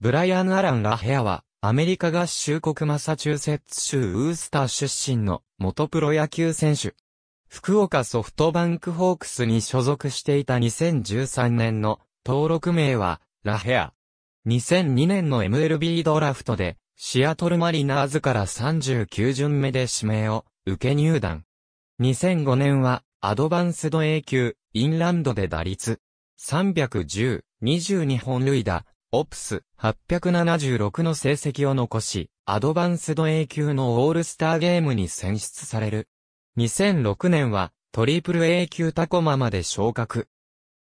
ブライアン・アラン・ラヘアは、アメリカ合衆国マサチューセッツ州ウースター出身の元プロ野球選手。福岡ソフトバンクホークスに所属していた2013年の登録名はラヘア。2002年の MLB ドラフトでシアトルマリナーズから39巡目で指名を受け入団。2005年はアドバンスド A 級インランドで打率310、22本塁打、オプス876の成績を残し、アドバンスド A 級のオールスターゲームに選出される。2006年はトリプル A 級タコマまで昇格。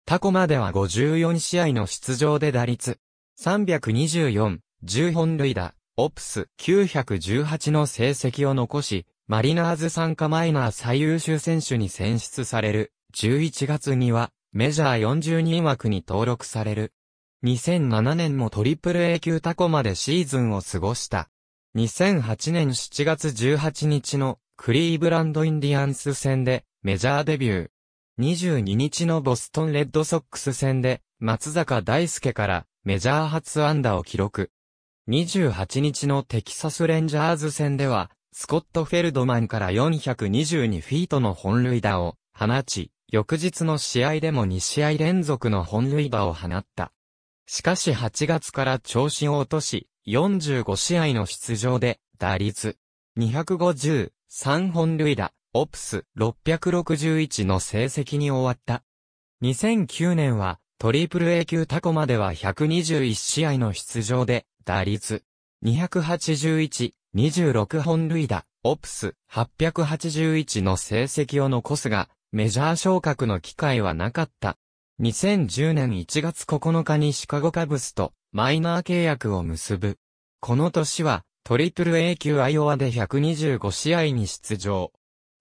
タコマでは54試合の出場で打率324、10本塁打、オプス918の成績を残し、マリナーズ参加マイナー最優秀選手に選出される。11月にはメジャー42枠に登録される。2007年もトリプル A 級タコまでシーズンを過ごした。2008年7月18日のクリーブランドインディアンス戦でメジャーデビュー。22日のボストンレッドソックス戦で松坂大輔からメジャー初安打を記録。28日のテキサスレンジャーズ戦ではスコット・フェルドマンから422フィートの本塁打を放ち、翌日の試合でも2試合連続の本塁打を放った。しかし8月から調子を落とし、45試合の出場で、打率、250、3本塁打、オプス、661の成績に終わった。2009年は、トリプル A 級タコまでは121試合の出場で、打率、281、26本塁打、オプス、881の成績を残すが、メジャー昇格の機会はなかった。2010年1月9日にシカゴカブスとマイナー契約を結ぶ。この年は、トリプル A 級アイオワで125試合に出場。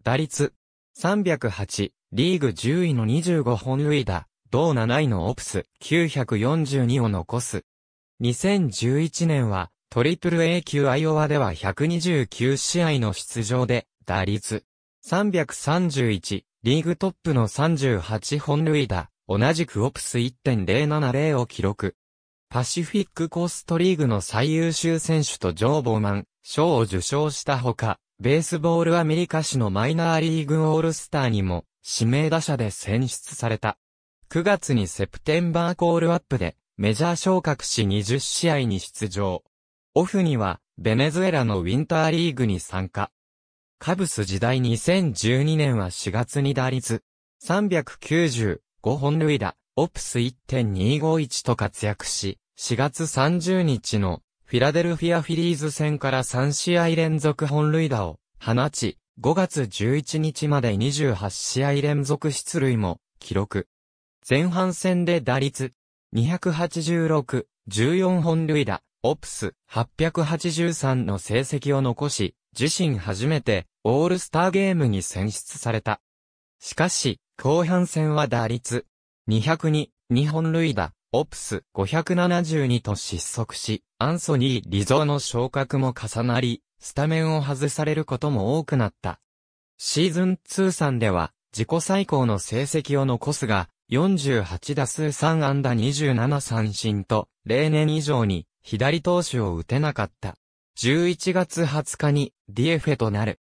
打率308、リーグ10位の25本塁打、同7位のオプス942を残す。2011年は、トリプル A 級アイオワでは129試合の出場で、打率331、リーグトップの38本塁打、同じくオプス1.070を記録。パシフィックコーストリーグの最優秀選手とジョー・ボーマン、賞を受賞したほか、ベースボールアメリカ市のマイナーリーグオールスターにも指名打者で選出された。9月にセプテンバーコールアップでメジャー昇格し20試合に出場。オフにはベネズエラのウィンターリーグに参加。カブス時代2012年は4月に打率390、5本塁打、オプス1.251と活躍し、4月30日のフィラデルフィアフィリーズ戦から3試合連続本塁打を放ち、5月11日まで28試合連続出塁も記録。前半戦で打率286、14本塁打、オプス883の成績を残し、自身初めてオールスターゲームに選出された。しかし、後半戦は打率202、2本塁打、オプス572と失速し、アンソニー・リゾーの昇格も重なり、スタメンを外されることも多くなった。シーズン通算では、自己最高の成績を残すが、48打数3安打27三振と、例年以上に左投手を打てなかった。11月20日に d f ェとなる。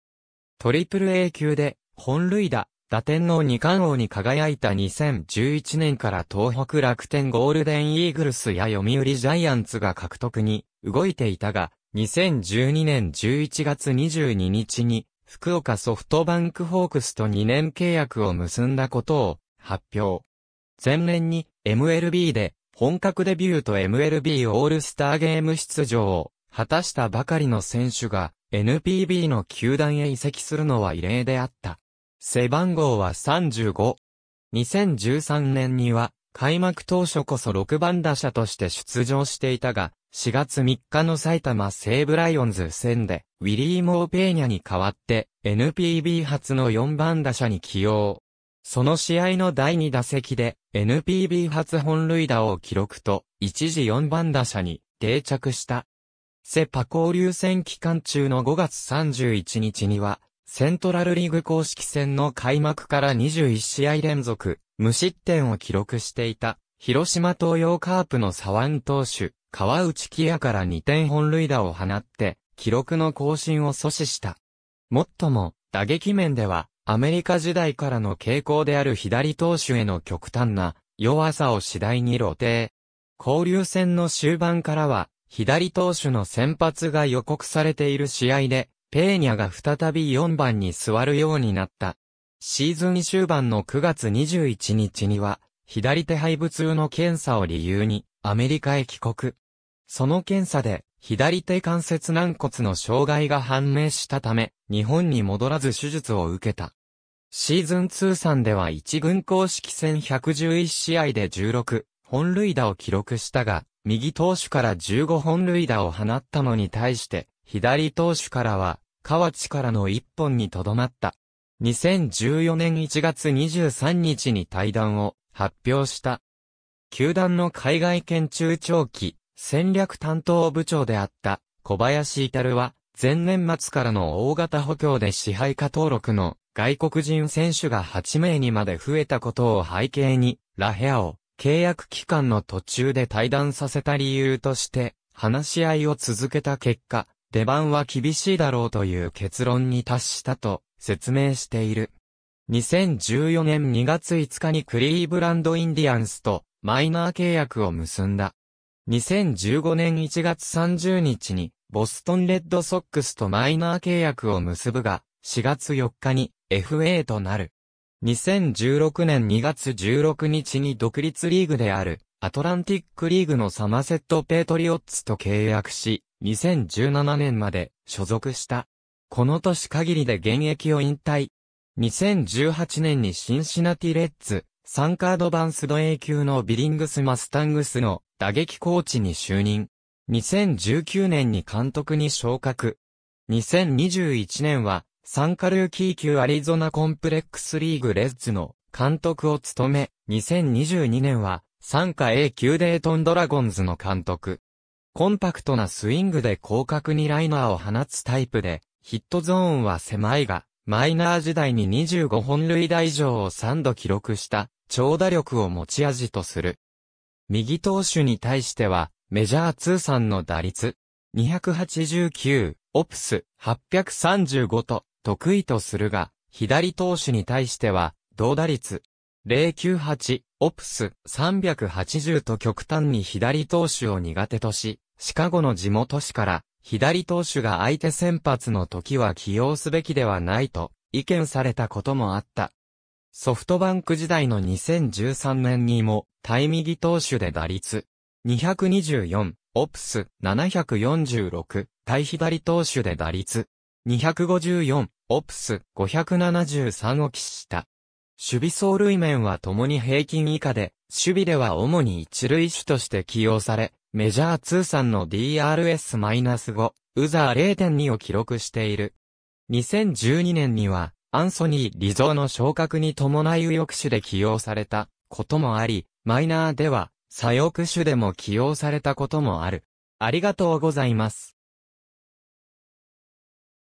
トリプル A 級で本塁打打点の二冠王に輝いた2011年から東北楽天ゴールデンイーグルスや読売ジャイアンツが獲得に動いていたが、2012年11月22日に福岡ソフトバンクホークスと2年契約を結んだことを発表。前年に MLB で本格デビューと MLB オールスターゲーム出場を果たしたばかりの選手が NPB の球団へ移籍するのは異例であった。背番号は35。2013年には、開幕当初こそ6番打者として出場していたが、4月3日の埼玉西武ライオンズ戦で、ウィリー・モー・ペーニャに代わって、NPB 初の4番打者に起用。その試合の第2打席で、NPB 初本塁打を記録と、一時4番打者に定着した。セパ交流戦期間中の5月31日には、セントラルリーグ公式戦の開幕から21試合連続、無失点を記録していた、広島東洋カープの左腕投手、川内キアから2点本塁打を放って、記録の更新を阻止した。もっとも、打撃面では、アメリカ時代からの傾向である左投手への極端な弱さを次第に露呈。交流戦の終盤からは、左投手の先発が予告されている試合で、ペーニャが再び4番に座るようになった。シーズン終盤の9月21日には、左手背部痛の検査を理由に、アメリカへ帰国。その検査で、左手関節軟骨の障害が判明したため、日本に戻らず手術を受けた。シーズン通算では1軍公式戦111試合で16本塁打を記録したが、右投手から15本塁打を放ったのに対して、左投手からは、河内からの一本にとどまった。2014年1月23日に対談を発表した。球団の海外研究長期戦略担当部長であった小林至は前年末からの大型補強で支配下登録の外国人選手が8名にまで増えたことを背景にラヘアを契約期間の途中で退団させた理由として話し合いを続けた結果出番は厳しいだろうという結論に達したと説明している。2014年2月5日にクリーブランドインディアンスとマイナー契約を結んだ。2015年1月30日にボストンレッドソックスとマイナー契約を結ぶが、4月4日に FA となる。2016年2月16日に独立リーグであるアトランティックリーグのサマセット・ペートリオッツと契約し、2017年まで所属した。この年限りで現役を引退。2018年にシンシナティ・レッツ、サンカードバンスド A 級のビリングス・マスタングスの打撃コーチに就任。2019年に監督に昇格。2021年は、サンカルーキー級アリゾナコンプレックスリーグレッズの監督を務め、2022年は、参加 A 級デートンドラゴンズの監督。コンパクトなスイングで広角にライナーを放つタイプで、ヒットゾーンは狭いが、マイナー時代に25本塁打以上を3度記録した、長打力を持ち味とする。右投手に対しては、メジャー通算の打率、289、オプス、835と、得意とするが、左投手に対しては、同打率、098、オプス380と極端に左投手を苦手とし、シカゴの地元市から、左投手が相手先発の時は起用すべきではないと意見されたこともあった。ソフトバンク時代の2013年にも、対右投手で打率224、オプス746、対左投手で打率254、オプス573を喫した。守備走塁面は共に平均以下で、守備では主に一塁手として起用され、メジャー通算の DRS-5、ウザー0.2を記録している。2012年には、アンソニー・リゾーの昇格に伴い右翼手で起用されたこともあり、マイナーでは左翼手でも起用されたこともある。ありがとうございます。